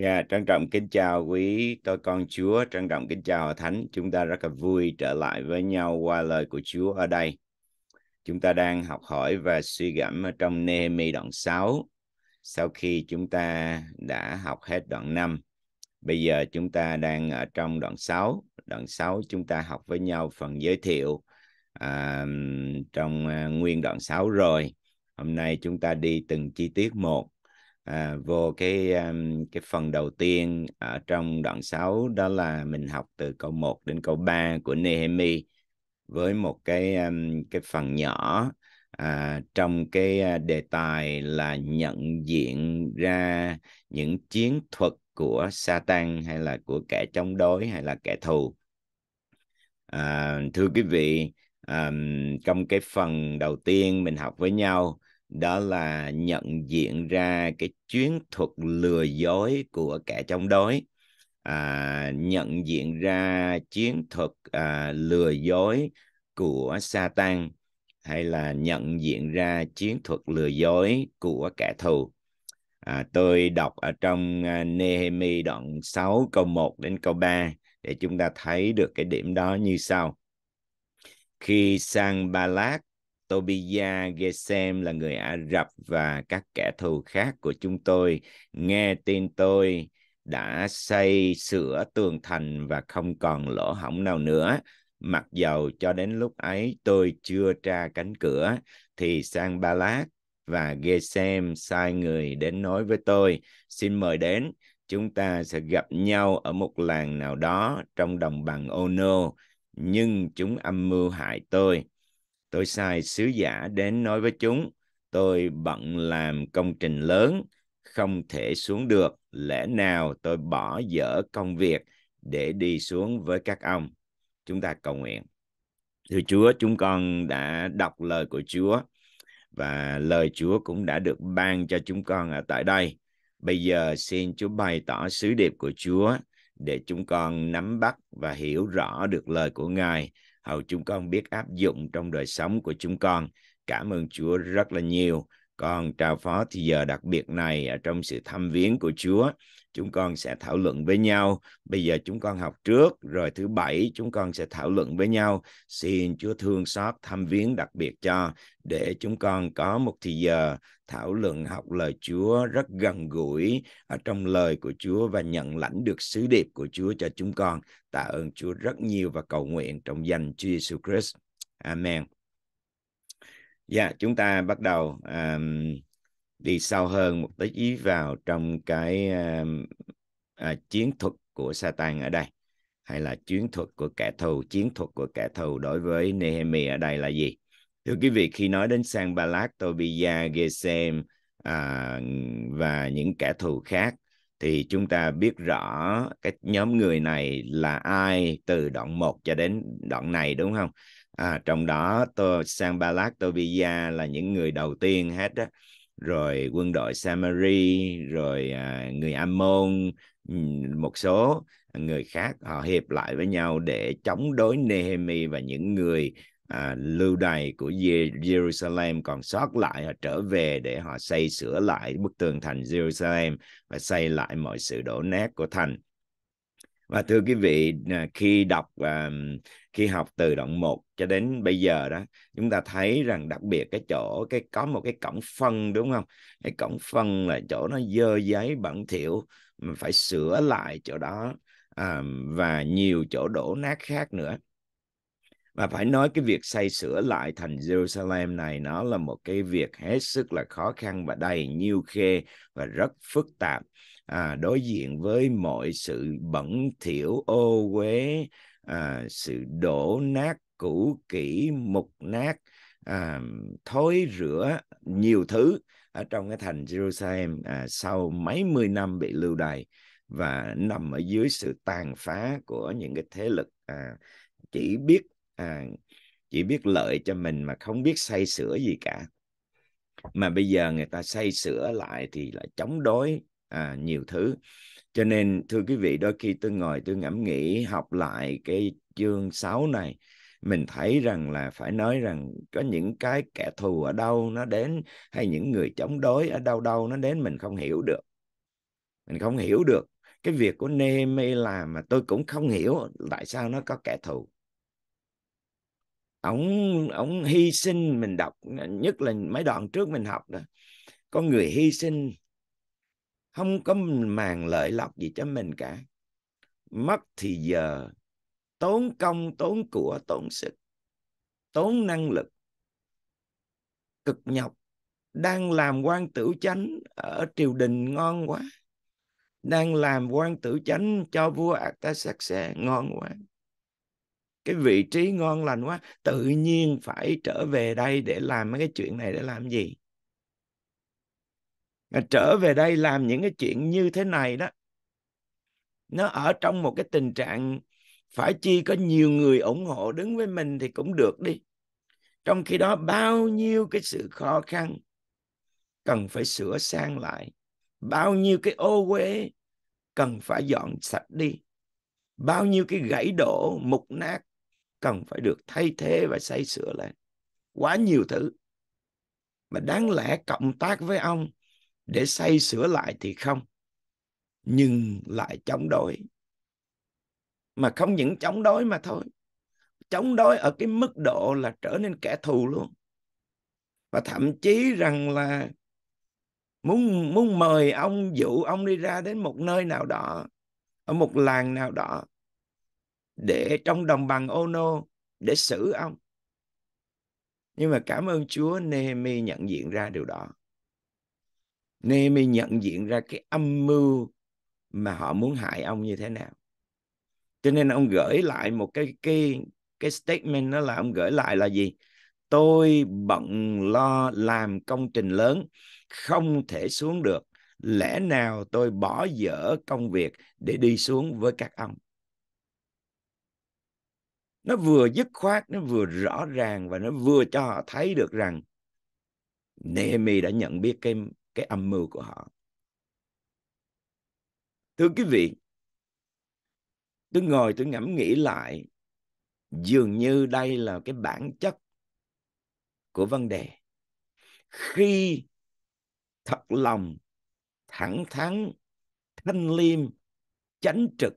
Dạ, yeah, trân trọng kính chào quý tôi con Chúa, trân trọng kính chào Thánh. Chúng ta rất là vui trở lại với nhau qua lời của Chúa ở đây. Chúng ta đang học hỏi và suy gẫm trong Nehemi đoạn 6. Sau khi chúng ta đã học hết đoạn 5, bây giờ chúng ta đang ở trong đoạn 6. Đoạn 6 chúng ta học với nhau phần giới thiệu à, trong à, nguyên đoạn 6 rồi. Hôm nay chúng ta đi từng chi tiết một à, vô cái um, cái phần đầu tiên ở trong đoạn 6 đó là mình học từ câu 1 đến câu 3 của Nehemi với một cái um, cái phần nhỏ à, trong cái đề tài là nhận diện ra những chiến thuật của Satan hay là của kẻ chống đối hay là kẻ thù. À, thưa quý vị, um, trong cái phần đầu tiên mình học với nhau đó là nhận diện ra cái chiến thuật lừa dối của kẻ chống đối à, nhận diện ra chiến thuật à, lừa dối của Satan hay là nhận diện ra chiến thuật lừa dối của kẻ thù. À, tôi đọc ở trong à, Nehemi đoạn 6 câu 1 đến câu 3 để chúng ta thấy được cái điểm đó như sau. Khi Sang Ba-lát. Tobia Gesem là người Ả Rập và các kẻ thù khác của chúng tôi nghe tin tôi đã xây sửa tường thành và không còn lỗ hỏng nào nữa. Mặc dầu cho đến lúc ấy tôi chưa tra cánh cửa thì sang Balak và Gesem sai người đến nói với tôi xin mời đến chúng ta sẽ gặp nhau ở một làng nào đó trong đồng bằng Ono nhưng chúng âm mưu hại tôi tôi sai sứ giả đến nói với chúng tôi bận làm công trình lớn không thể xuống được lẽ nào tôi bỏ dở công việc để đi xuống với các ông chúng ta cầu nguyện thưa chúa chúng con đã đọc lời của chúa và lời chúa cũng đã được ban cho chúng con ở tại đây bây giờ xin chúa bày tỏ sứ điệp của chúa để chúng con nắm bắt và hiểu rõ được lời của ngài hầu chúng con biết áp dụng trong đời sống của chúng con cảm ơn chúa rất là nhiều con trao phó thì giờ đặc biệt này ở trong sự thăm viếng của chúa chúng con sẽ thảo luận với nhau. Bây giờ chúng con học trước, rồi thứ bảy chúng con sẽ thảo luận với nhau. Xin Chúa thương xót thăm viếng đặc biệt cho để chúng con có một thì giờ thảo luận học lời Chúa rất gần gũi ở trong lời của Chúa và nhận lãnh được sứ điệp của Chúa cho chúng con. Tạ ơn Chúa rất nhiều và cầu nguyện trong danh Chúa Jesus Christ. Amen. Dạ, yeah, chúng ta bắt đầu um, đi sâu hơn một tí ý vào trong cái uh, uh, chiến thuật của Satan ở đây hay là chiến thuật của kẻ thù chiến thuật của kẻ thù đối với Nehemi ở đây là gì thưa quý vị khi nói đến sang Balak, Tobia, Gesem à, và những kẻ thù khác thì chúng ta biết rõ cái nhóm người này là ai từ đoạn 1 cho đến đoạn này đúng không? À, trong đó tôi sang Balak Tobia là những người đầu tiên hết đó rồi quân đội Samari rồi à, người Ammon một số người khác họ hiệp lại với nhau để chống đối Nehemi và những người à, lưu đày của Jerusalem còn sót lại họ trở về để họ xây sửa lại bức tường thành Jerusalem và xây lại mọi sự đổ nát của thành và thưa quý vị à, khi đọc uh, khi học từ đoạn 1 cho đến bây giờ đó chúng ta thấy rằng đặc biệt cái chỗ cái có một cái cổng phân đúng không cái cổng phân là chỗ nó dơ giấy bẩn thỉu mình phải sửa lại chỗ đó à, và nhiều chỗ đổ nát khác nữa và phải nói cái việc xây sửa lại thành Jerusalem này nó là một cái việc hết sức là khó khăn và đầy nhiêu khê và rất phức tạp à, đối diện với mọi sự bẩn thỉu ô uế à, sự đổ nát cũ kỹ mục nát à, thối rửa nhiều thứ ở trong cái thành Jerusalem à, sau mấy mươi năm bị lưu đày và nằm ở dưới sự tàn phá của những cái thế lực à, chỉ biết à, chỉ biết lợi cho mình mà không biết xây sửa gì cả mà bây giờ người ta xây sửa lại thì lại chống đối à, nhiều thứ cho nên thưa quý vị đôi khi tôi ngồi tôi ngẫm nghĩ học lại cái chương 6 này mình thấy rằng là phải nói rằng có những cái kẻ thù ở đâu nó đến hay những người chống đối ở đâu đâu nó đến mình không hiểu được mình không hiểu được cái việc của Nehemi làm mà tôi cũng không hiểu tại sao nó có kẻ thù ông ông hy sinh mình đọc nhất là mấy đoạn trước mình học đó có người hy sinh không có màng lợi lộc gì cho mình cả mất thì giờ tốn công tốn của tốn sức tốn năng lực cực nhọc đang làm quan tử chánh ở triều đình ngon quá đang làm quan tử chánh cho vua ta Artaxerxes ngon quá cái vị trí ngon lành quá tự nhiên phải trở về đây để làm mấy cái chuyện này để làm gì trở về đây làm những cái chuyện như thế này đó nó ở trong một cái tình trạng phải chi có nhiều người ủng hộ đứng với mình thì cũng được đi trong khi đó bao nhiêu cái sự khó khăn cần phải sửa sang lại bao nhiêu cái ô uế cần phải dọn sạch đi bao nhiêu cái gãy đổ mục nát cần phải được thay thế và xây sửa lại quá nhiều thứ mà đáng lẽ cộng tác với ông để xây sửa lại thì không nhưng lại chống đối mà không những chống đối mà thôi chống đối ở cái mức độ là trở nên kẻ thù luôn và thậm chí rằng là muốn muốn mời ông dụ ông đi ra đến một nơi nào đó ở một làng nào đó để trong đồng bằng ô để xử ông nhưng mà cảm ơn Chúa Nehemi nhận diện ra điều đó Nehemi nhận diện ra cái âm mưu mà họ muốn hại ông như thế nào cho nên ông gửi lại một cái cái cái statement đó là ông gửi lại là gì tôi bận lo làm công trình lớn không thể xuống được lẽ nào tôi bỏ dở công việc để đi xuống với các ông nó vừa dứt khoát nó vừa rõ ràng và nó vừa cho họ thấy được rằng Nehemi đã nhận biết cái cái âm mưu của họ thưa quý vị tôi ngồi tôi ngẫm nghĩ lại dường như đây là cái bản chất của vấn đề khi thật lòng thẳng thắn thanh liêm chánh trực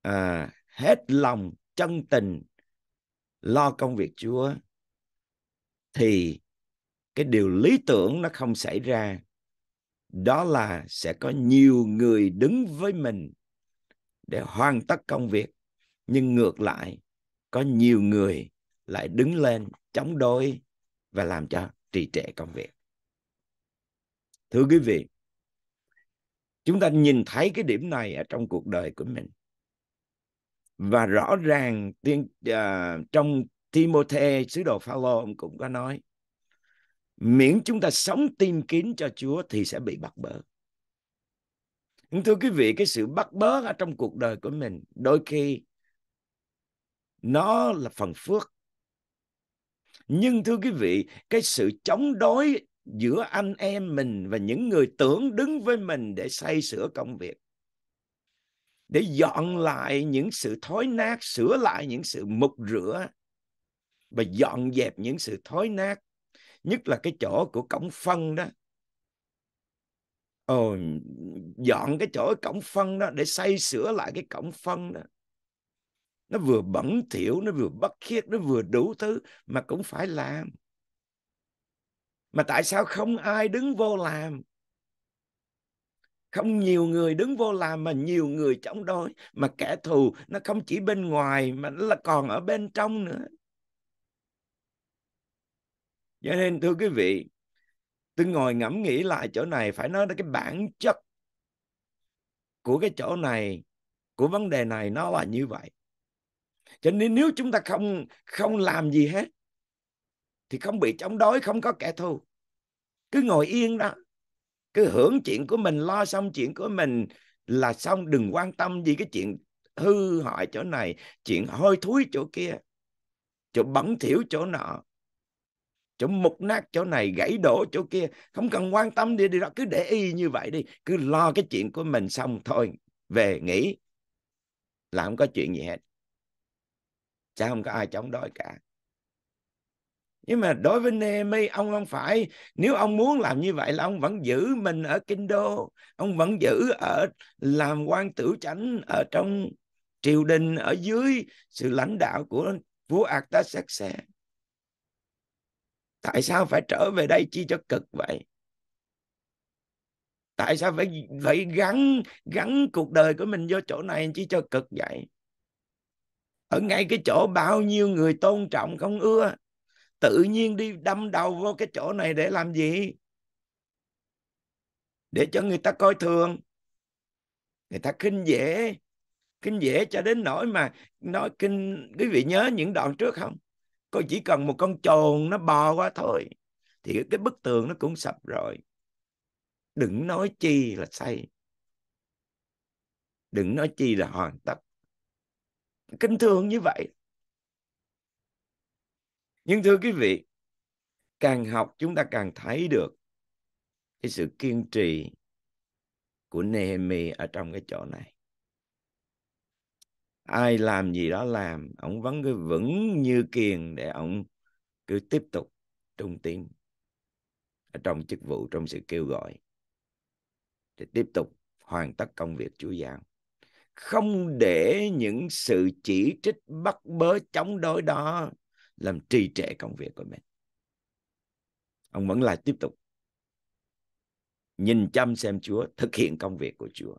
à, hết lòng chân tình lo công việc chúa thì cái điều lý tưởng nó không xảy ra đó là sẽ có nhiều người đứng với mình để hoàn tất công việc nhưng ngược lại có nhiều người lại đứng lên chống đối và làm cho trì trệ công việc thưa quý vị chúng ta nhìn thấy cái điểm này ở trong cuộc đời của mình và rõ ràng tiên uh, trong Timothy sứ đồ Phaolô cũng có nói miễn chúng ta sống tìm kiếm cho Chúa thì sẽ bị bắt bớ. Thưa quý vị, cái sự bắt bớ ở trong cuộc đời của mình đôi khi nó là phần phước. Nhưng thưa quý vị, cái sự chống đối giữa anh em mình và những người tưởng đứng với mình để xây sửa công việc để dọn lại những sự thối nát sửa lại những sự mục rửa và dọn dẹp những sự thối nát nhất là cái chỗ của cổng phân đó ồ dọn cái chỗ cổng phân đó để xây sửa lại cái cổng phân đó nó vừa bẩn thiểu nó vừa bất khiết nó vừa đủ thứ mà cũng phải làm mà tại sao không ai đứng vô làm không nhiều người đứng vô làm mà nhiều người chống đối mà kẻ thù nó không chỉ bên ngoài mà nó là còn ở bên trong nữa cho nên thưa quý vị tôi ngồi ngẫm nghĩ lại chỗ này phải nói là cái bản chất của cái chỗ này của vấn đề này nó là như vậy cho nên nếu chúng ta không không làm gì hết thì không bị chống đối không có kẻ thù cứ ngồi yên đó cứ hưởng chuyện của mình lo xong chuyện của mình là xong đừng quan tâm gì cái chuyện hư hại chỗ này chuyện hôi thối chỗ kia chỗ bẩn thỉu chỗ nọ chỗ mục nát chỗ này gãy đổ chỗ kia không cần quan tâm đi đi đó cứ để y như vậy đi cứ lo cái chuyện của mình xong thôi về nghỉ là không có chuyện gì hết chả không có ai chống đối cả nhưng mà đối với Nehemi ông không phải nếu ông muốn làm như vậy là ông vẫn giữ mình ở kinh đô ông vẫn giữ ở làm quan tử chánh ở trong triều đình ở dưới sự lãnh đạo của vua Artaxerxes tại sao phải trở về đây chi cho cực vậy tại sao phải phải gắn gắn cuộc đời của mình vô chỗ này chi cho cực vậy ở ngay cái chỗ bao nhiêu người tôn trọng không ưa tự nhiên đi đâm đầu vô cái chỗ này để làm gì để cho người ta coi thường người ta khinh dễ khinh dễ cho đến nỗi mà nói kinh quý vị nhớ những đoạn trước không con chỉ cần một con trồn nó bò qua thôi thì cái bức tường nó cũng sập rồi đừng nói chi là xây đừng nói chi là hoàn tất kính thương như vậy nhưng thưa quý vị càng học chúng ta càng thấy được cái sự kiên trì của Nehemi ở trong cái chỗ này ai làm gì đó làm ông vẫn cứ vững như kiền để ông cứ tiếp tục trung tín ở trong chức vụ trong sự kêu gọi để tiếp tục hoàn tất công việc Chúa giáo không để những sự chỉ trích bắt bớ chống đối đó làm trì trệ công việc của mình ông vẫn lại tiếp tục nhìn chăm xem Chúa thực hiện công việc của Chúa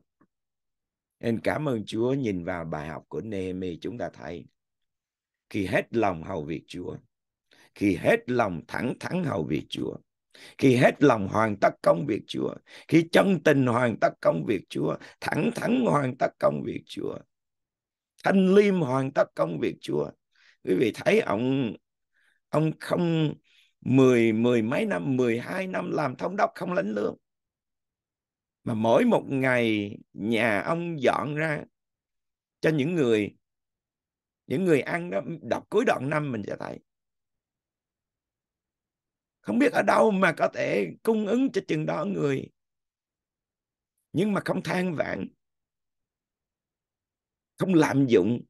nên cảm ơn Chúa nhìn vào bài học của Nehemi chúng ta thấy. Khi hết lòng hầu việc Chúa, khi hết lòng thẳng thắn hầu việc Chúa, khi hết lòng hoàn tất công việc Chúa, khi chân tình hoàn tất công việc Chúa, thẳng thắn hoàn tất công việc Chúa, thanh liêm hoàn tất công việc Chúa. Quý vị thấy ông ông không mười mười mấy năm mười hai năm làm thống đốc không lãnh lương mà mỗi một ngày nhà ông dọn ra cho những người những người ăn đó đọc cuối đoạn năm mình sẽ thấy không biết ở đâu mà có thể cung ứng cho chừng đó người nhưng mà không than vãn không lạm dụng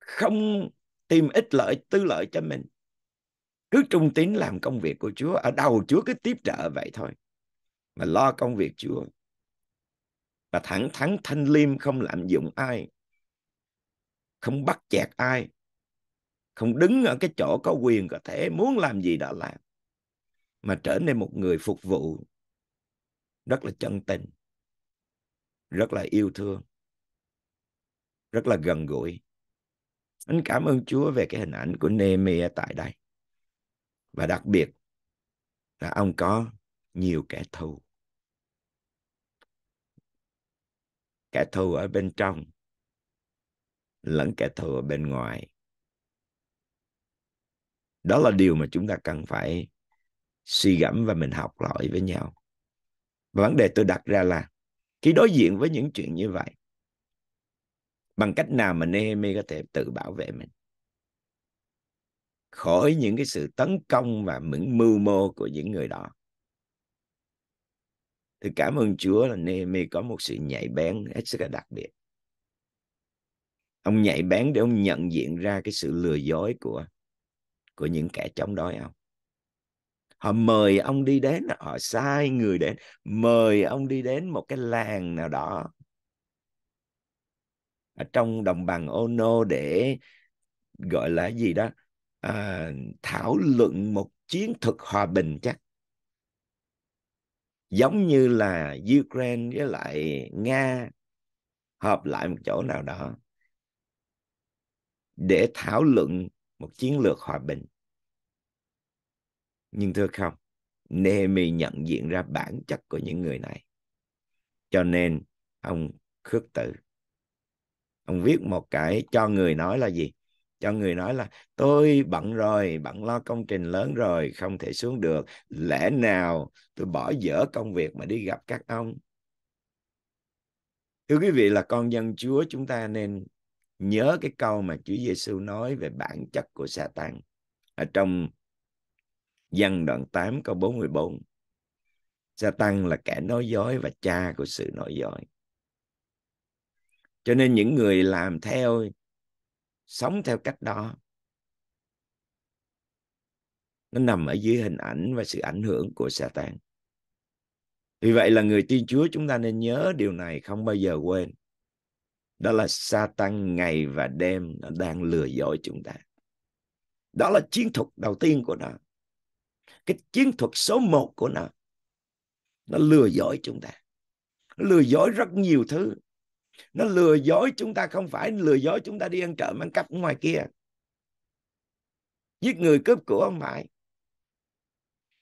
không tìm ích lợi tư lợi cho mình cứ trung tín làm công việc của Chúa ở đầu Chúa cứ tiếp trợ vậy thôi mà lo công việc Chúa và thẳng thắn thanh liêm không lạm dụng ai không bắt chẹt ai không đứng ở cái chỗ có quyền có thể muốn làm gì đã làm mà trở nên một người phục vụ rất là chân tình rất là yêu thương rất là gần gũi anh cảm ơn Chúa về cái hình ảnh của Nehemiah tại đây và đặc biệt là ông có nhiều kẻ thù kẻ thù ở bên trong lẫn kẻ thù ở bên ngoài đó là điều mà chúng ta cần phải suy gẫm và mình học hỏi với nhau và vấn đề tôi đặt ra là khi đối diện với những chuyện như vậy bằng cách nào mà Nehemi có thể tự bảo vệ mình khỏi những cái sự tấn công và những mưu mô của những người đó thì cảm ơn Chúa là Nehemi có một sự nhạy bén hết sức là đặc biệt ông nhạy bén để ông nhận diện ra cái sự lừa dối của của những kẻ chống đối ông họ mời ông đi đến họ sai người đến mời ông đi đến một cái làng nào đó ở trong đồng bằng Ono để gọi là gì đó à, thảo luận một chiến thuật hòa bình chắc giống như là Ukraine với lại Nga hợp lại một chỗ nào đó để thảo luận một chiến lược hòa bình. Nhưng thưa không, Nehemi nhận diện ra bản chất của những người này. Cho nên ông khước từ. Ông viết một cái cho người nói là gì? cho người nói là tôi bận rồi bận lo công trình lớn rồi không thể xuống được lẽ nào tôi bỏ dở công việc mà đi gặp các ông thưa quý vị là con dân chúa chúng ta nên nhớ cái câu mà Chúa Giêsu nói về bản chất của Satan ở trong văn đoạn 8 câu 44. Satan là kẻ nói dối và cha của sự nói dối. Cho nên những người làm theo sống theo cách đó nó nằm ở dưới hình ảnh và sự ảnh hưởng của Satan. Vì vậy là người tin Chúa chúng ta nên nhớ điều này không bao giờ quên. Đó là Satan ngày và đêm nó đang lừa dối chúng ta. Đó là chiến thuật đầu tiên của nó. Cái chiến thuật số một của nó. Nó lừa dối chúng ta. Nó lừa dối rất nhiều thứ nó lừa dối chúng ta không phải lừa dối chúng ta đi ăn trộm ăn cắp ngoài kia giết người cướp của không phải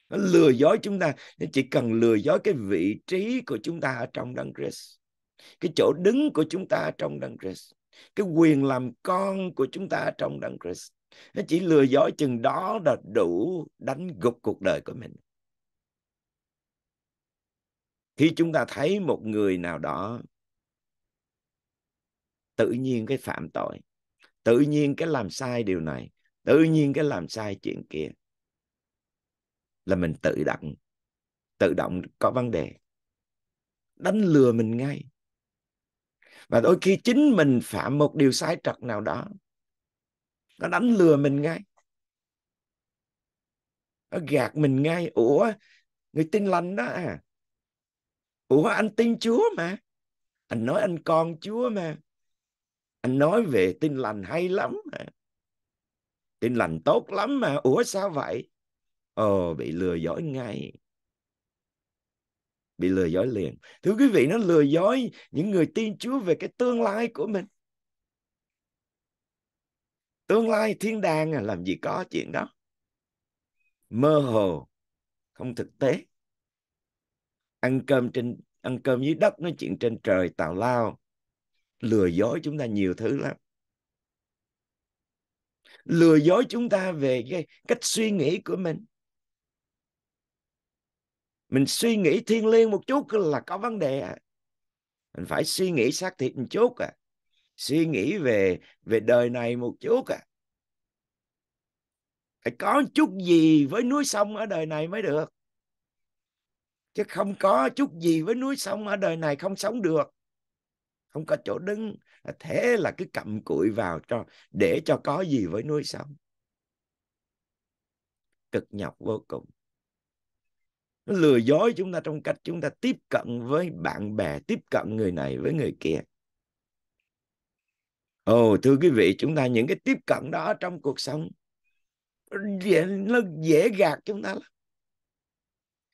nó lừa dối chúng ta nó chỉ cần lừa dối cái vị trí của chúng ta ở trong đấng Christ cái chỗ đứng của chúng ta ở trong đấng Christ cái quyền làm con của chúng ta ở trong đấng Christ nó chỉ lừa dối chừng đó là đủ đánh gục cuộc đời của mình khi chúng ta thấy một người nào đó tự nhiên cái phạm tội tự nhiên cái làm sai điều này tự nhiên cái làm sai chuyện kia là mình tự động tự động có vấn đề đánh lừa mình ngay và đôi khi chính mình phạm một điều sai trật nào đó nó đánh lừa mình ngay nó gạt mình ngay ủa người tin lành đó à ủa anh tin chúa mà anh nói anh con chúa mà anh nói về tin lành hay lắm hả? tin lành tốt lắm mà ủa sao vậy ồ bị lừa dối ngay bị lừa dối liền thưa quý vị nó lừa dối những người tin chúa về cái tương lai của mình tương lai thiên đàng à, làm gì có chuyện đó mơ hồ không thực tế ăn cơm trên ăn cơm dưới đất nói chuyện trên trời tào lao lừa dối chúng ta nhiều thứ lắm lừa dối chúng ta về cái cách suy nghĩ của mình mình suy nghĩ thiên liêng một chút là có vấn đề à. mình phải suy nghĩ xác thịt một chút à suy nghĩ về về đời này một chút à phải có chút gì với núi sông ở đời này mới được chứ không có chút gì với núi sông ở đời này không sống được không có chỗ đứng thế là cứ cặm cụi vào cho để cho có gì với nuôi sống cực nhọc vô cùng nó lừa dối chúng ta trong cách chúng ta tiếp cận với bạn bè tiếp cận người này với người kia ồ thưa quý vị chúng ta những cái tiếp cận đó trong cuộc sống dễ, nó dễ gạt chúng ta lắm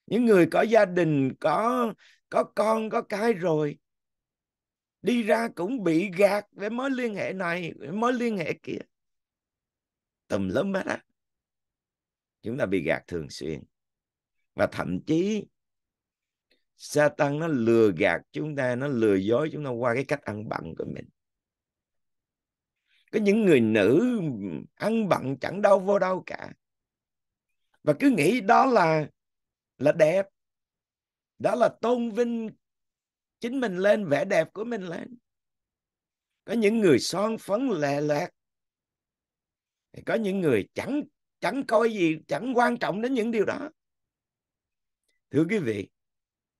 những người có gia đình có có con có cái rồi đi ra cũng bị gạt với mối liên hệ này để mối liên hệ kia tùm lum hết á chúng ta bị gạt thường xuyên và thậm chí Satan nó lừa gạt chúng ta, nó lừa dối chúng ta qua cái cách ăn bận của mình. Có những người nữ ăn bận chẳng đâu vô đâu cả. Và cứ nghĩ đó là là đẹp, đó là tôn vinh chính mình lên vẻ đẹp của mình lên có những người son phấn lè lẹt có những người chẳng chẳng coi gì chẳng quan trọng đến những điều đó thưa quý vị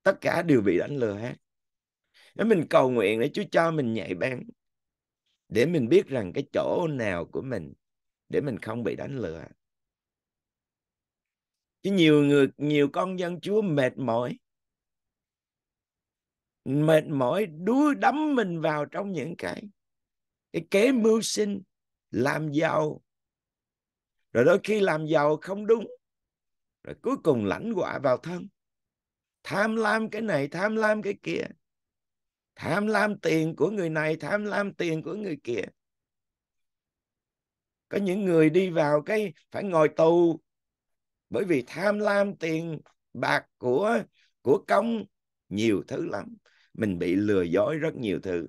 tất cả đều bị đánh lừa hết nếu mình cầu nguyện để Chúa cho mình nhạy bén để mình biết rằng cái chỗ nào của mình để mình không bị đánh lừa chứ nhiều người nhiều con dân Chúa mệt mỏi mệt mỏi đuối đắm mình vào trong những cái cái kế mưu sinh làm giàu rồi đôi khi làm giàu không đúng rồi cuối cùng lãnh quả vào thân tham lam cái này tham lam cái kia tham lam tiền của người này tham lam tiền của người kia có những người đi vào cái phải ngồi tù bởi vì tham lam tiền bạc của của công nhiều thứ lắm mình bị lừa dối rất nhiều thứ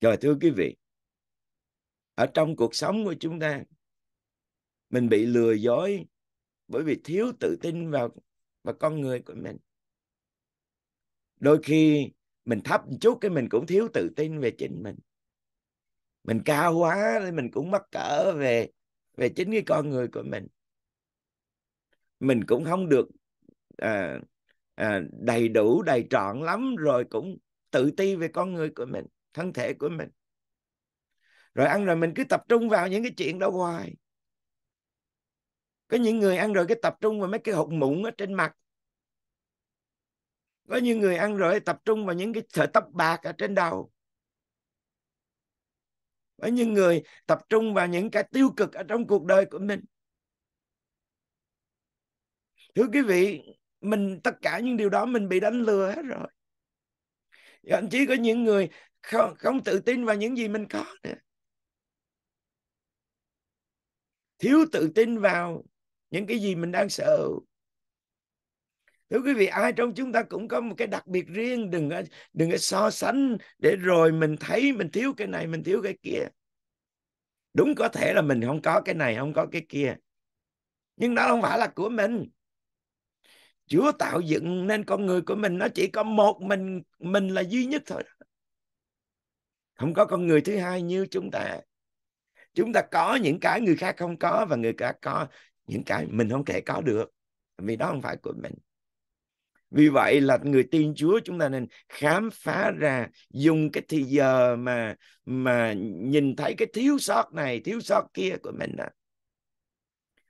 rồi thưa quý vị ở trong cuộc sống của chúng ta mình bị lừa dối bởi vì thiếu tự tin vào vào con người của mình đôi khi mình thấp một chút cái mình cũng thiếu tự tin về chính mình mình cao quá thì mình cũng mắc cỡ về về chính cái con người của mình mình cũng không được à, à, đầy đủ đầy trọn lắm rồi cũng tự ti về con người của mình thân thể của mình rồi ăn rồi mình cứ tập trung vào những cái chuyện đó hoài có những người ăn rồi cái tập trung vào mấy cái hột mụn ở trên mặt có những người ăn rồi tập trung vào những cái sợi tóc bạc ở trên đầu có những người tập trung vào những cái tiêu cực ở trong cuộc đời của mình thưa quý vị mình tất cả những điều đó mình bị đánh lừa hết rồi thậm chí có những người không, không tự tin vào những gì mình có nữa thiếu tự tin vào những cái gì mình đang sợ. thưa quý vị ai trong chúng ta cũng có một cái đặc biệt riêng đừng có đừng có so sánh để rồi mình thấy mình thiếu cái này mình thiếu cái kia đúng có thể là mình không có cái này không có cái kia nhưng đó không phải là của mình Chúa tạo dựng nên con người của mình nó chỉ có một mình mình là duy nhất thôi. Không có con người thứ hai như chúng ta. Chúng ta có những cái người khác không có và người khác có những cái mình không thể có được vì đó không phải của mình. Vì vậy là người tin Chúa chúng ta nên khám phá ra dùng cái thì giờ mà mà nhìn thấy cái thiếu sót này, thiếu sót kia của mình đó. À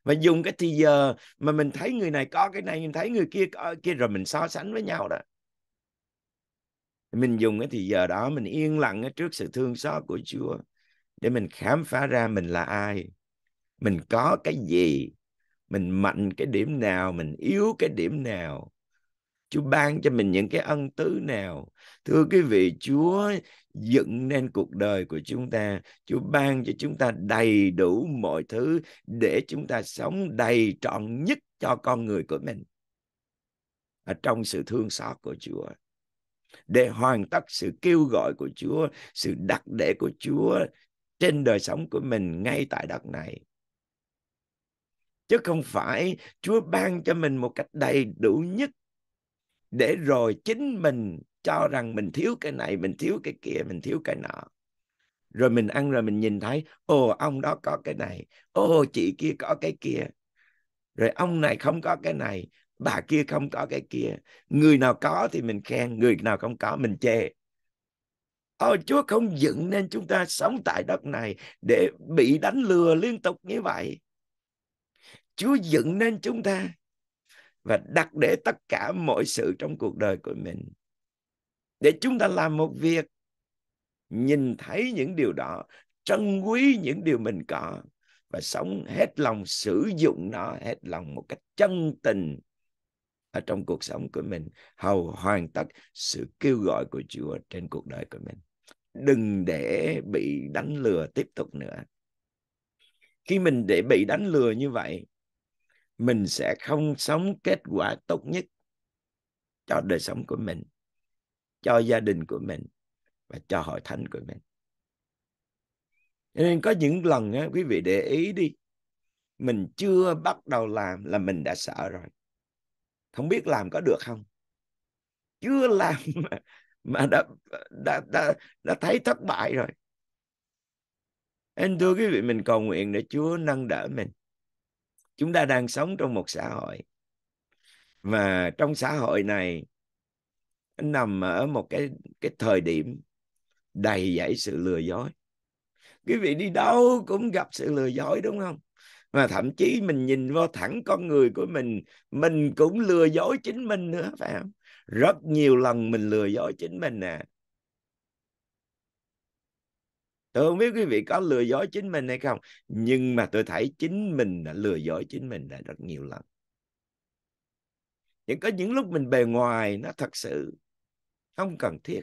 và dùng cái thì giờ mà mình thấy người này có cái này mình thấy người kia có kia rồi mình so sánh với nhau đó mình dùng cái thì giờ đó mình yên lặng ở trước sự thương xót của Chúa để mình khám phá ra mình là ai mình có cái gì mình mạnh cái điểm nào mình yếu cái điểm nào Chúa ban cho mình những cái ân tứ nào thưa quý vị Chúa dựng nên cuộc đời của chúng ta Chúa ban cho chúng ta đầy đủ mọi thứ để chúng ta sống đầy trọn nhất cho con người của mình ở trong sự thương xót của Chúa để hoàn tất sự kêu gọi của Chúa, sự đặc để của Chúa trên đời sống của mình ngay tại đất này. Chứ không phải Chúa ban cho mình một cách đầy đủ nhất để rồi chính mình cho rằng mình thiếu cái này mình thiếu cái kia mình thiếu cái nọ rồi mình ăn rồi mình nhìn thấy ồ ông đó có cái này ồ chị kia có cái kia rồi ông này không có cái này bà kia không có cái kia người nào có thì mình khen người nào không có mình chê Ôi Chúa không dựng nên chúng ta sống tại đất này để bị đánh lừa liên tục như vậy. Chúa dựng nên chúng ta và đặt để tất cả mọi sự trong cuộc đời của mình để chúng ta làm một việc nhìn thấy những điều đó trân quý những điều mình có và sống hết lòng sử dụng nó hết lòng một cách chân tình ở trong cuộc sống của mình hầu hoàn tất sự kêu gọi của Chúa trên cuộc đời của mình đừng để bị đánh lừa tiếp tục nữa khi mình để bị đánh lừa như vậy mình sẽ không sống kết quả tốt nhất cho đời sống của mình cho gia đình của mình và cho hội thánh của mình nên có những lần á, quý vị để ý đi mình chưa bắt đầu làm là mình đã sợ rồi không biết làm có được không chưa làm mà, mà đã, đã đã đã thấy thất bại rồi anh thưa quý vị mình cầu nguyện để Chúa nâng đỡ mình chúng ta đang sống trong một xã hội và trong xã hội này nằm ở một cái cái thời điểm đầy dẫy sự lừa dối quý vị đi đâu cũng gặp sự lừa dối đúng không mà thậm chí mình nhìn vô thẳng con người của mình mình cũng lừa dối chính mình nữa phải không rất nhiều lần mình lừa dối chính mình à tôi không biết quý vị có lừa dối chính mình hay không nhưng mà tôi thấy chính mình đã lừa dối chính mình đã rất nhiều lần những có những lúc mình bề ngoài nó thật sự không cần thiết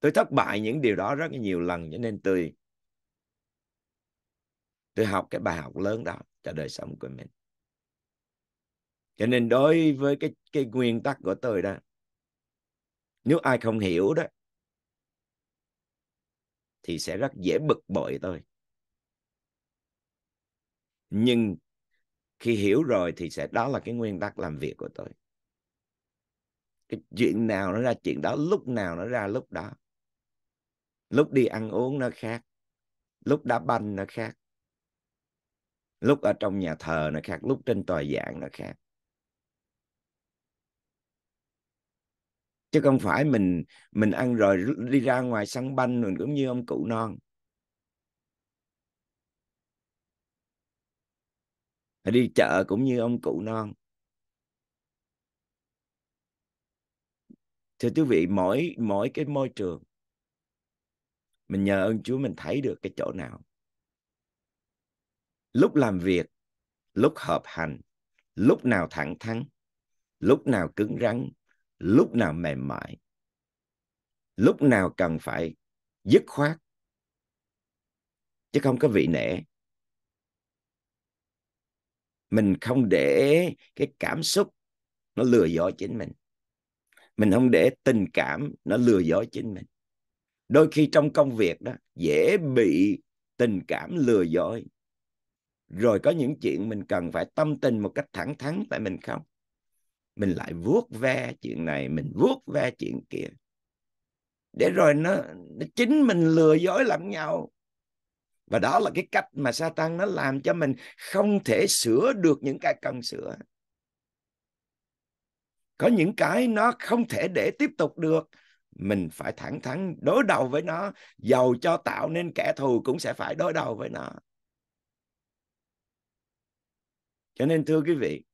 tôi thất bại những điều đó rất nhiều lần cho nên tôi tôi học cái bài học lớn đó cho đời sống của mình cho nên đối với cái cái nguyên tắc của tôi đó nếu ai không hiểu đó thì sẽ rất dễ bực bội thôi nhưng khi hiểu rồi thì sẽ đó là cái nguyên tắc làm việc của tôi cái chuyện nào nó ra chuyện đó lúc nào nó ra lúc đó lúc đi ăn uống nó khác lúc đá banh nó khác lúc ở trong nhà thờ nó khác lúc trên tòa giảng nó khác chứ không phải mình mình ăn rồi đi ra ngoài săn banh mình cũng như ông cụ non đi chợ cũng như ông cụ non thưa quý vị mỗi mỗi cái môi trường mình nhờ ơn Chúa mình thấy được cái chỗ nào lúc làm việc lúc hợp hành lúc nào thẳng thắn lúc nào cứng rắn lúc nào mềm mại lúc nào cần phải dứt khoát chứ không có vị nể mình không để cái cảm xúc nó lừa dối chính mình mình không để tình cảm nó lừa dối chính mình đôi khi trong công việc đó dễ bị tình cảm lừa dối rồi có những chuyện mình cần phải tâm tình một cách thẳng thắn tại mình không mình lại vuốt ve chuyện này mình vuốt ve chuyện kia để rồi nó, nó chính mình lừa dối lẫn nhau và đó là cái cách mà Satan nó làm cho mình không thể sửa được những cái cần sửa có những cái nó không thể để tiếp tục được mình phải thẳng thắn đối đầu với nó giàu cho tạo nên kẻ thù cũng sẽ phải đối đầu với nó cho nên thưa quý vị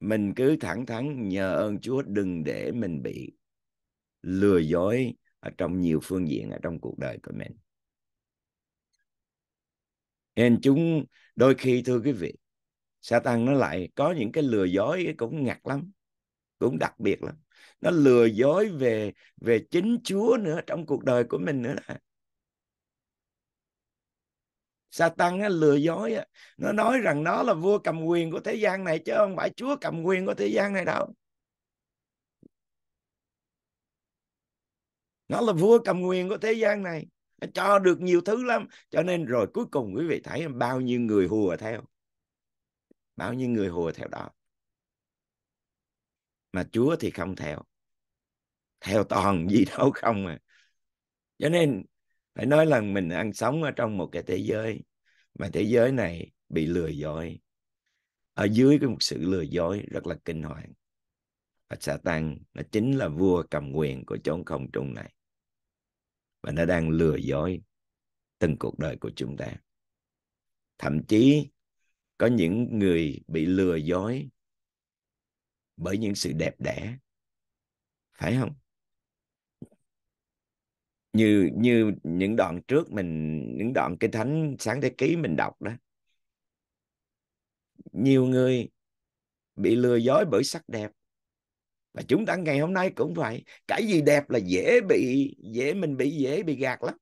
mình cứ thẳng thắn nhờ ơn Chúa đừng để mình bị lừa dối ở trong nhiều phương diện ở trong cuộc đời của mình nên chúng đôi khi thưa quý vị Satan nó lại có những cái lừa dối cũng ngặt lắm cũng đặc biệt lắm nó lừa dối về về chính Chúa nữa trong cuộc đời của mình nữa đó Satan á, lừa dối á. nó nói rằng nó là vua cầm quyền của thế gian này chứ không phải Chúa cầm quyền của thế gian này đâu nó là vua cầm quyền của thế gian này nó cho được nhiều thứ lắm cho nên rồi cuối cùng quý vị thấy bao nhiêu người hùa theo bao nhiêu người hùa theo đó mà Chúa thì không theo theo toàn gì đâu không à cho nên phải nói là mình ăn sống ở trong một cái thế giới mà thế giới này bị lừa dối ở dưới cái một sự lừa dối rất là kinh hoàng và Satan nó chính là vua cầm quyền của chốn không trung này và nó đang lừa dối từng cuộc đời của chúng ta thậm chí có những người bị lừa dối bởi những sự đẹp đẽ phải không như như những đoạn trước mình những đoạn kinh thánh sáng thế ký mình đọc đó nhiều người bị lừa dối bởi sắc đẹp và chúng ta ngày hôm nay cũng vậy cái gì đẹp là dễ bị dễ mình bị dễ bị gạt lắm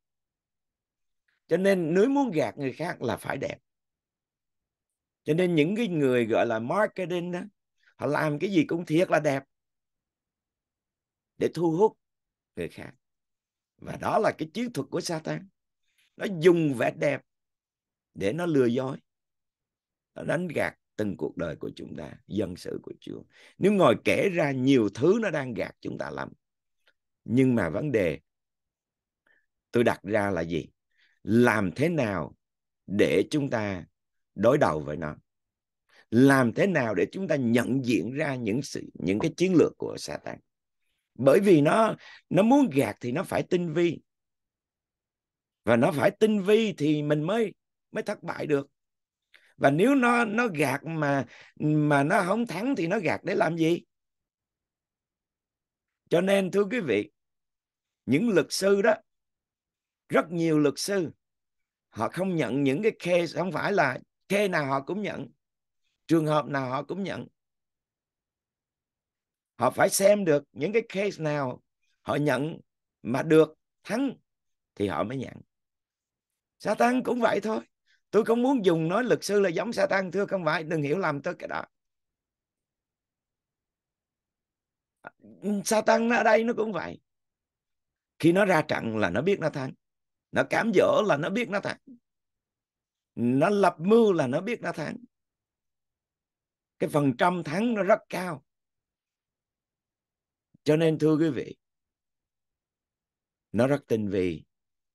cho nên nếu muốn gạt người khác là phải đẹp cho nên những cái người gọi là marketing đó họ làm cái gì cũng thiệt là đẹp để thu hút người khác và đó là cái chiến thuật của Satan nó dùng vẻ đẹp để nó lừa dối nó đánh gạt từng cuộc đời của chúng ta dân sự của Chúa nếu ngồi kể ra nhiều thứ nó đang gạt chúng ta lắm nhưng mà vấn đề tôi đặt ra là gì làm thế nào để chúng ta đối đầu với nó làm thế nào để chúng ta nhận diện ra những sự những cái chiến lược của Satan bởi vì nó nó muốn gạt thì nó phải tinh vi và nó phải tinh vi thì mình mới mới thất bại được và nếu nó nó gạt mà mà nó không thắng thì nó gạt để làm gì cho nên thưa quý vị những luật sư đó rất nhiều luật sư họ không nhận những cái case không phải là case nào họ cũng nhận trường hợp nào họ cũng nhận họ phải xem được những cái case nào họ nhận mà được thắng thì họ mới nhận sa tăng cũng vậy thôi tôi không muốn dùng nói luật sư là giống sa tăng thưa không phải đừng hiểu lầm tôi cái đó sa tăng nó ở đây nó cũng vậy khi nó ra trận là nó biết nó thắng nó cám dỗ là nó biết nó thắng nó lập mưu là nó biết nó thắng cái phần trăm thắng nó rất cao cho nên thưa quý vị nó rất tinh vi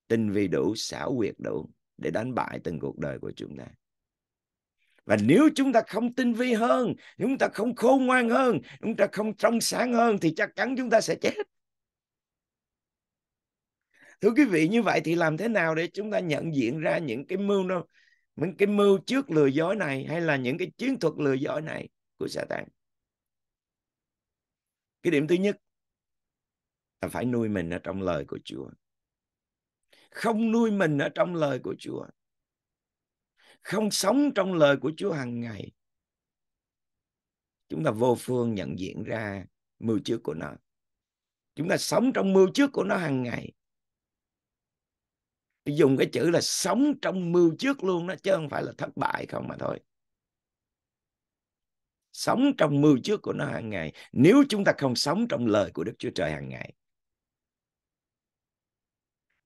tinh vi đủ xảo quyệt đủ để đánh bại từng cuộc đời của chúng ta và nếu chúng ta không tinh vi hơn chúng ta không khôn ngoan hơn chúng ta không trong sáng hơn thì chắc chắn chúng ta sẽ chết thưa quý vị như vậy thì làm thế nào để chúng ta nhận diện ra những cái mưu đâu những cái mưu trước lừa dối này hay là những cái chiến thuật lừa dối này của Satan cái điểm thứ nhất là phải nuôi mình ở trong lời của chúa không nuôi mình ở trong lời của chúa không sống trong lời của chúa hàng ngày chúng ta vô phương nhận diện ra mưu trước của nó chúng ta sống trong mưu trước của nó hàng ngày dùng cái chữ là sống trong mưu trước luôn đó chứ không phải là thất bại không mà thôi sống trong mưu trước của nó hàng ngày nếu chúng ta không sống trong lời của Đức Chúa Trời hàng ngày.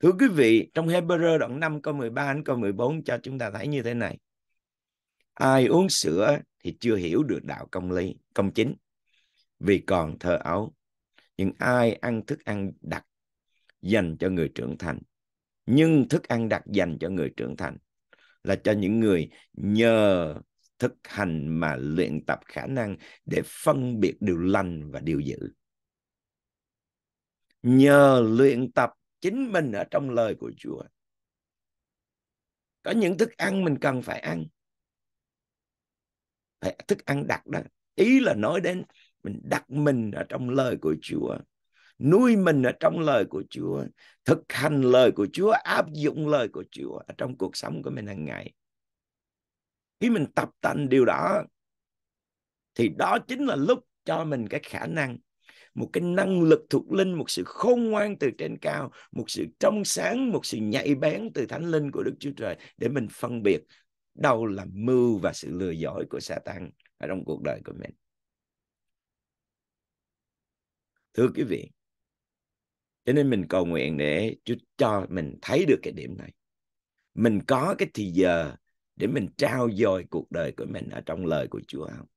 Thưa quý vị, trong Hebrew đoạn 5 câu 13 đến câu 14 cho chúng ta thấy như thế này. Ai uống sữa thì chưa hiểu được đạo công lý, công chính, vì còn thơ ấu. Nhưng ai ăn thức ăn đặc dành cho người trưởng thành, nhưng thức ăn đặc dành cho người trưởng thành là cho những người nhờ thực hành mà luyện tập khả năng để phân biệt điều lành và điều dữ nhờ luyện tập chính mình ở trong lời của Chúa có những thức ăn mình cần phải ăn phải thức ăn đặc đó ý là nói đến mình đặt mình ở trong lời của Chúa nuôi mình ở trong lời của Chúa thực hành lời của Chúa áp dụng lời của Chúa ở trong cuộc sống của mình hàng ngày khi mình tập thành điều đó thì đó chính là lúc cho mình cái khả năng một cái năng lực thuộc linh một sự khôn ngoan từ trên cao một sự trong sáng một sự nhạy bén từ thánh linh của đức chúa trời để mình phân biệt đâu là mưu và sự lừa dối của Satan ở trong cuộc đời của mình. Thưa quý vị, cho nên mình cầu nguyện để Chúa cho mình thấy được cái điểm này. Mình có cái thì giờ để mình trao dồi cuộc đời của mình ở trong lời của Chúa không?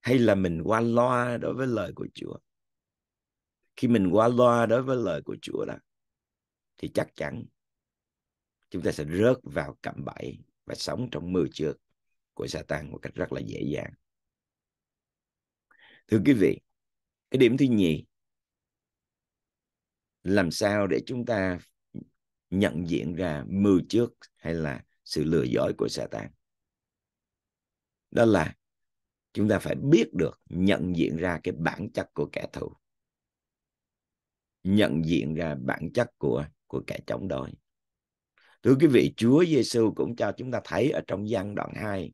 Hay là mình qua loa đối với lời của Chúa? Khi mình qua loa đối với lời của Chúa đó, thì chắc chắn chúng ta sẽ rớt vào cạm bẫy và sống trong mưa trước của Satan một cách rất là dễ dàng. Thưa quý vị, cái điểm thứ nhì làm sao để chúng ta nhận diện ra mưu trước hay là sự lừa dối của Satan. Đó là chúng ta phải biết được nhận diện ra cái bản chất của kẻ thù nhận diện ra bản chất của của kẻ chống đối thưa quý vị Chúa Giêsu cũng cho chúng ta thấy ở trong gian đoạn 2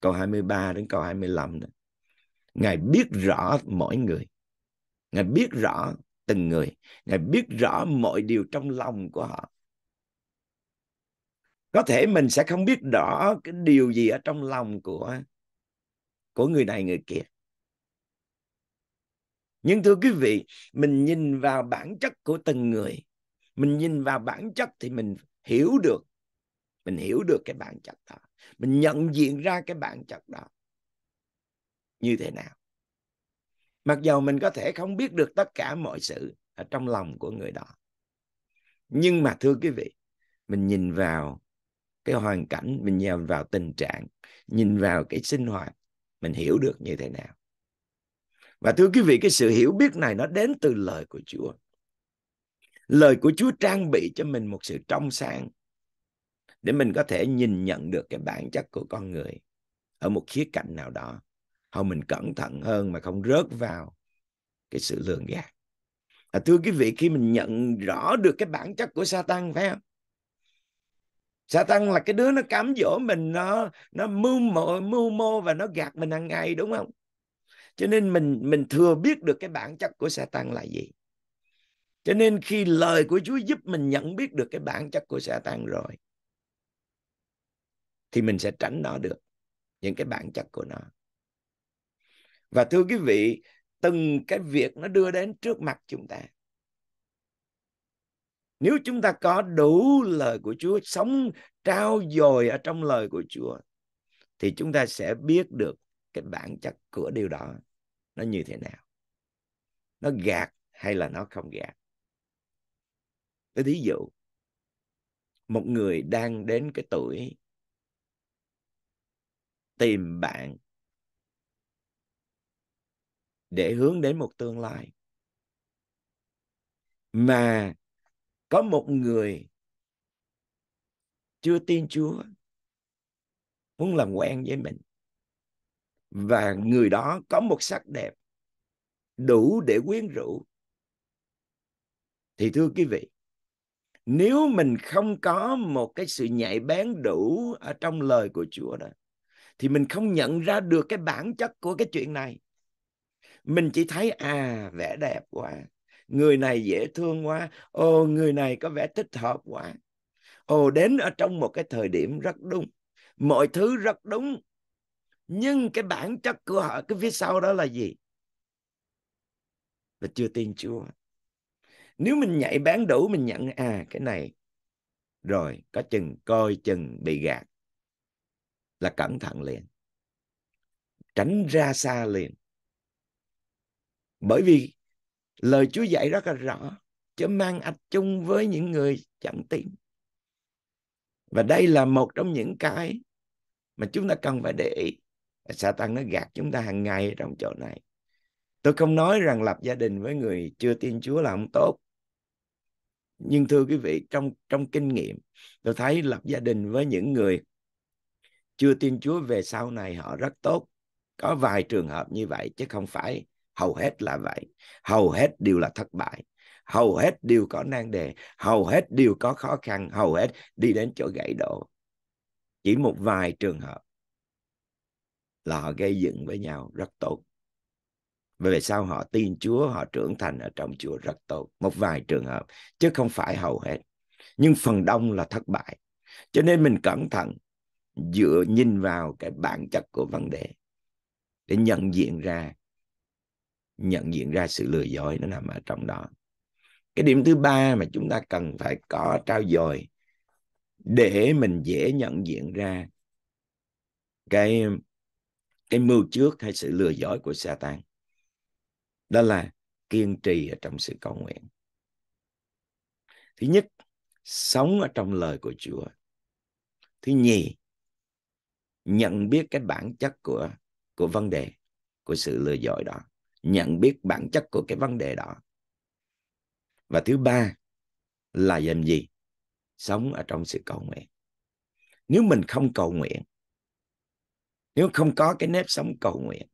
câu 23 đến câu 25 đó. Ngài biết rõ mỗi người Ngài biết rõ từng người Ngài biết rõ mọi điều trong lòng của họ có thể mình sẽ không biết rõ cái điều gì ở trong lòng của của người này người kia nhưng thưa quý vị mình nhìn vào bản chất của từng người mình nhìn vào bản chất thì mình hiểu được mình hiểu được cái bản chất đó mình nhận diện ra cái bản chất đó như thế nào mặc dầu mình có thể không biết được tất cả mọi sự ở trong lòng của người đó nhưng mà thưa quý vị mình nhìn vào cái hoàn cảnh mình nhìn vào tình trạng nhìn vào cái sinh hoạt mình hiểu được như thế nào và thưa quý vị cái sự hiểu biết này nó đến từ lời của Chúa lời của Chúa trang bị cho mình một sự trong sáng để mình có thể nhìn nhận được cái bản chất của con người ở một khía cạnh nào đó hầu mình cẩn thận hơn mà không rớt vào cái sự lường gạt à, thưa quý vị khi mình nhận rõ được cái bản chất của Satan phải không sa tăng là cái đứa nó cám dỗ mình nó nó mưu mô, mưu mô và nó gạt mình hàng ngày đúng không cho nên mình mình thừa biết được cái bản chất của sa tăng là gì cho nên khi lời của Chúa giúp mình nhận biết được cái bản chất của sa tăng rồi thì mình sẽ tránh nó được những cái bản chất của nó và thưa quý vị từng cái việc nó đưa đến trước mặt chúng ta nếu chúng ta có đủ lời của Chúa sống trao dồi ở trong lời của Chúa thì chúng ta sẽ biết được cái bản chất của điều đó nó như thế nào nó gạt hay là nó không gạt cái thí dụ một người đang đến cái tuổi tìm bạn để hướng đến một tương lai mà có một người chưa tin Chúa muốn làm quen với mình và người đó có một sắc đẹp đủ để quyến rũ thì thưa quý vị nếu mình không có một cái sự nhạy bén đủ ở trong lời của Chúa đó thì mình không nhận ra được cái bản chất của cái chuyện này mình chỉ thấy à vẻ đẹp quá người này dễ thương quá ô người này có vẻ thích hợp quá ồ đến ở trong một cái thời điểm rất đúng mọi thứ rất đúng nhưng cái bản chất của họ cái phía sau đó là gì là chưa tin chúa nếu mình nhảy bán đủ mình nhận à cái này rồi có chừng coi chừng bị gạt là cẩn thận liền tránh ra xa liền bởi vì lời Chúa dạy rất là rõ chớ mang ạch chung với những người chẳng tin và đây là một trong những cái mà chúng ta cần phải để ý Satan nó gạt chúng ta hàng ngày trong chỗ này tôi không nói rằng lập gia đình với người chưa tin Chúa là không tốt nhưng thưa quý vị trong trong kinh nghiệm tôi thấy lập gia đình với những người chưa tin Chúa về sau này họ rất tốt có vài trường hợp như vậy chứ không phải hầu hết là vậy hầu hết đều là thất bại hầu hết đều có nan đề hầu hết đều có khó khăn hầu hết đi đến chỗ gãy đổ chỉ một vài trường hợp là họ gây dựng với nhau rất tốt về sau họ tin Chúa, họ trưởng thành ở trong chùa rất tốt. Một vài trường hợp, chứ không phải hầu hết. Nhưng phần đông là thất bại. Cho nên mình cẩn thận dựa nhìn vào cái bản chất của vấn đề để nhận diện ra nhận diện ra sự lừa dối nó nằm ở trong đó cái điểm thứ ba mà chúng ta cần phải có trao dồi để mình dễ nhận diện ra cái cái mưu trước hay sự lừa dối của Satan đó là kiên trì ở trong sự cầu nguyện thứ nhất sống ở trong lời của Chúa thứ nhì nhận biết cái bản chất của của vấn đề của sự lừa dối đó nhận biết bản chất của cái vấn đề đó và thứ ba là làm gì sống ở trong sự cầu nguyện nếu mình không cầu nguyện nếu không có cái nếp sống cầu nguyện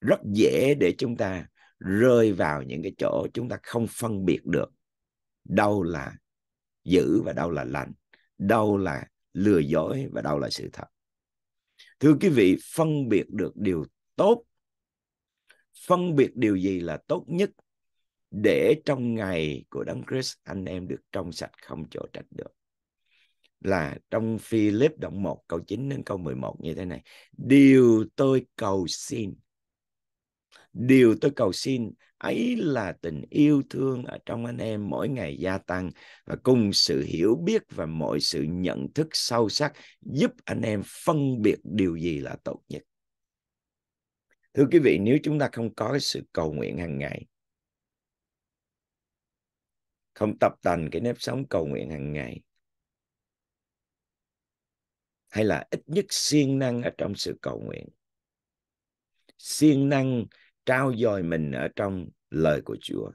rất dễ để chúng ta rơi vào những cái chỗ chúng ta không phân biệt được đâu là dữ và đâu là lành đâu là lừa dối và đâu là sự thật thưa quý vị phân biệt được điều tốt phân biệt điều gì là tốt nhất để trong ngày của đấng Christ anh em được trong sạch không chỗ trách được là trong Philip động 1 câu 9 đến câu 11 như thế này. Điều tôi cầu xin. Điều tôi cầu xin ấy là tình yêu thương ở trong anh em mỗi ngày gia tăng và cùng sự hiểu biết và mọi sự nhận thức sâu sắc giúp anh em phân biệt điều gì là tốt nhất thưa quý vị nếu chúng ta không có cái sự cầu nguyện hàng ngày không tập tành cái nếp sống cầu nguyện hàng ngày hay là ít nhất siêng năng ở trong sự cầu nguyện siêng năng trao dồi mình ở trong lời của Chúa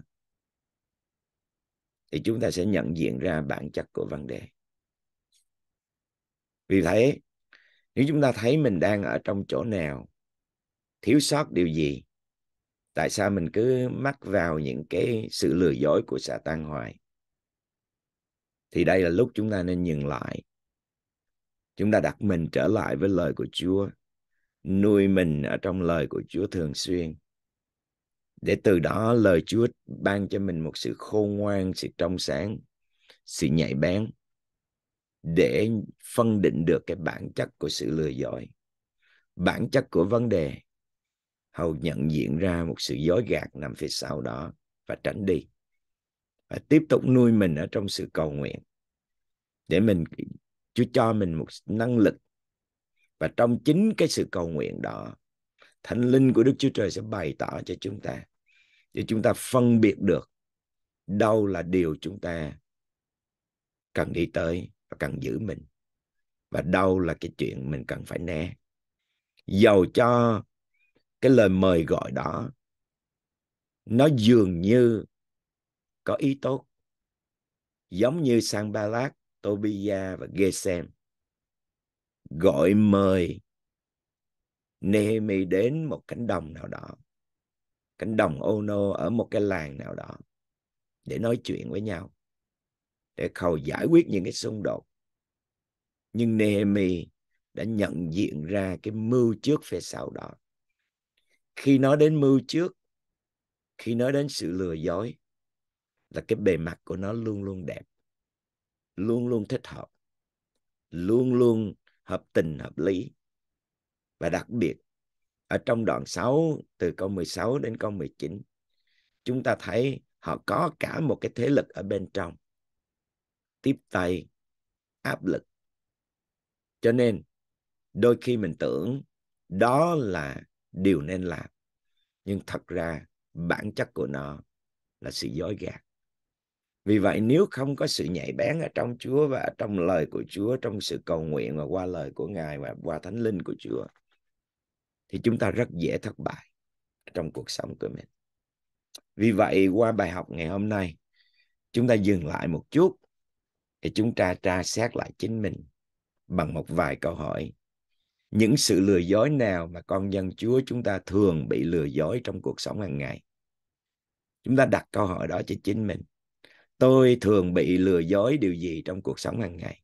thì chúng ta sẽ nhận diện ra bản chất của vấn đề. Vì thế, nếu chúng ta thấy mình đang ở trong chỗ nào thiếu sót điều gì tại sao mình cứ mắc vào những cái sự lừa dối của xã tan hoài thì đây là lúc chúng ta nên dừng lại chúng ta đặt mình trở lại với lời của chúa nuôi mình ở trong lời của chúa thường xuyên để từ đó lời chúa ban cho mình một sự khôn ngoan sự trong sáng sự nhạy bén để phân định được cái bản chất của sự lừa dối bản chất của vấn đề hầu nhận diện ra một sự dối gạt nằm phía sau đó và tránh đi và tiếp tục nuôi mình ở trong sự cầu nguyện để mình Chúa cho mình một năng lực và trong chính cái sự cầu nguyện đó thánh linh của Đức Chúa Trời sẽ bày tỏ cho chúng ta để chúng ta phân biệt được đâu là điều chúng ta cần đi tới và cần giữ mình và đâu là cái chuyện mình cần phải né dầu cho cái lời mời gọi đó nó dường như có ý tốt giống như Sanballat, Tobia và Gesem gọi mời Nehemi đến một cánh đồng nào đó cánh đồng Ono ở một cái làng nào đó để nói chuyện với nhau để cầu giải quyết những cái xung đột nhưng Nehemi đã nhận diện ra cái mưu trước phía sau đó khi nói đến mưu trước khi nói đến sự lừa dối là cái bề mặt của nó luôn luôn đẹp luôn luôn thích hợp luôn luôn hợp tình hợp lý và đặc biệt ở trong đoạn 6 từ câu 16 đến câu 19 chúng ta thấy họ có cả một cái thế lực ở bên trong tiếp tay áp lực cho nên đôi khi mình tưởng đó là điều nên làm nhưng thật ra bản chất của nó là sự dối gạt vì vậy nếu không có sự nhạy bén ở trong Chúa và ở trong lời của Chúa, trong sự cầu nguyện và qua lời của Ngài và qua thánh linh của Chúa, thì chúng ta rất dễ thất bại trong cuộc sống của mình. Vì vậy, qua bài học ngày hôm nay, chúng ta dừng lại một chút để chúng ta tra xét lại chính mình bằng một vài câu hỏi những sự lừa dối nào mà con dân Chúa chúng ta thường bị lừa dối trong cuộc sống hàng ngày. Chúng ta đặt câu hỏi đó cho chính mình. Tôi thường bị lừa dối điều gì trong cuộc sống hàng ngày?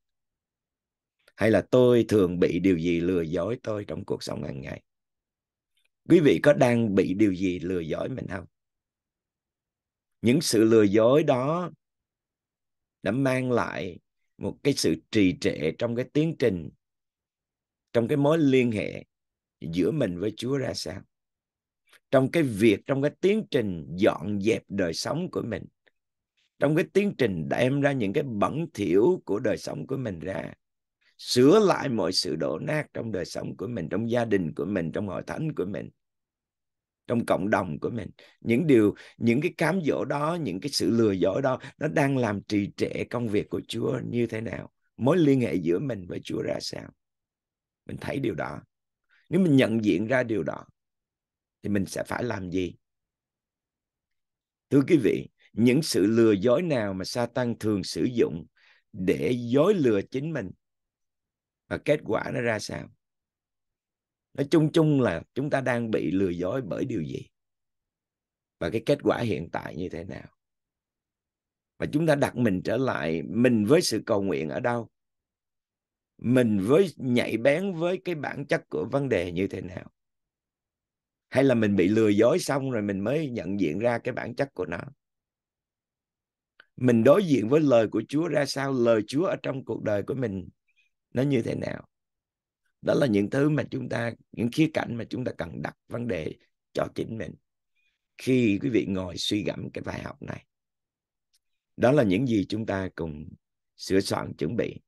Hay là tôi thường bị điều gì lừa dối tôi trong cuộc sống hàng ngày? Quý vị có đang bị điều gì lừa dối mình không? Những sự lừa dối đó đã mang lại một cái sự trì trệ trong cái tiến trình trong cái mối liên hệ giữa mình với Chúa ra sao trong cái việc trong cái tiến trình dọn dẹp đời sống của mình trong cái tiến trình đem ra những cái bẩn thỉu của đời sống của mình ra sửa lại mọi sự đổ nát trong đời sống của mình trong gia đình của mình trong hội thánh của mình trong cộng đồng của mình những điều những cái cám dỗ đó những cái sự lừa dối đó nó đang làm trì trệ công việc của chúa như thế nào mối liên hệ giữa mình với chúa ra sao mình thấy điều đó nếu mình nhận diện ra điều đó thì mình sẽ phải làm gì thưa quý vị những sự lừa dối nào mà Satan thường sử dụng để dối lừa chính mình và kết quả nó ra sao nói chung chung là chúng ta đang bị lừa dối bởi điều gì và cái kết quả hiện tại như thế nào và chúng ta đặt mình trở lại mình với sự cầu nguyện ở đâu mình với nhạy bén với cái bản chất của vấn đề như thế nào hay là mình bị lừa dối xong rồi mình mới nhận diện ra cái bản chất của nó mình đối diện với lời của Chúa ra sao lời Chúa ở trong cuộc đời của mình nó như thế nào đó là những thứ mà chúng ta những khía cạnh mà chúng ta cần đặt vấn đề cho chính mình khi quý vị ngồi suy gẫm cái bài học này đó là những gì chúng ta cùng sửa soạn chuẩn bị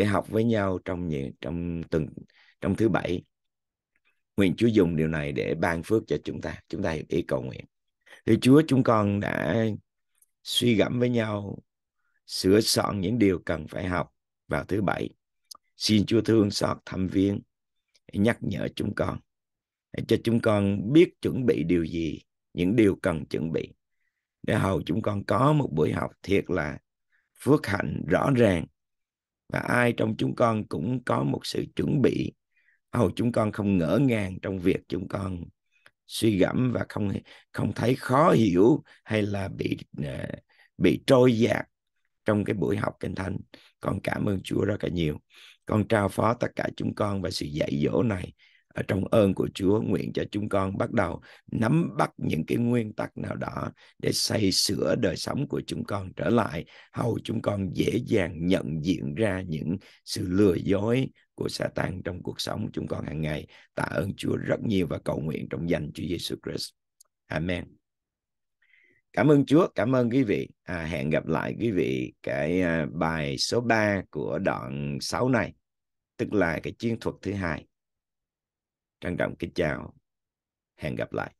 để học với nhau trong những trong tuần trong thứ bảy nguyện Chúa dùng điều này để ban phước cho chúng ta chúng ta hiệp ý cầu nguyện thì Chúa chúng con đã suy gẫm với nhau sửa soạn những điều cần phải học vào thứ bảy xin Chúa thương xót thăm viên nhắc nhở chúng con để cho chúng con biết chuẩn bị điều gì những điều cần chuẩn bị để hầu chúng con có một buổi học thiệt là phước hạnh rõ ràng và ai trong chúng con cũng có một sự chuẩn bị hầu chúng con không ngỡ ngàng trong việc chúng con suy gẫm và không không thấy khó hiểu hay là bị ờ, bị trôi dạt trong cái buổi học kinh thánh con cảm ơn chúa rất là nhiều con trao phó tất cả chúng con và sự dạy dỗ này ở trong ơn của Chúa nguyện cho chúng con bắt đầu nắm bắt những cái nguyên tắc nào đó để xây sửa đời sống của chúng con trở lại hầu chúng con dễ dàng nhận diện ra những sự lừa dối của Satan trong cuộc sống chúng con hàng ngày tạ ơn Chúa rất nhiều và cầu nguyện trong danh Chúa Giêsu Christ Amen Cảm ơn Chúa, cảm ơn quý vị. À, hẹn gặp lại quý vị cái à, bài số 3 của đoạn 6 này, tức là cái chiến thuật thứ hai trân trọng kính chào hẹn gặp lại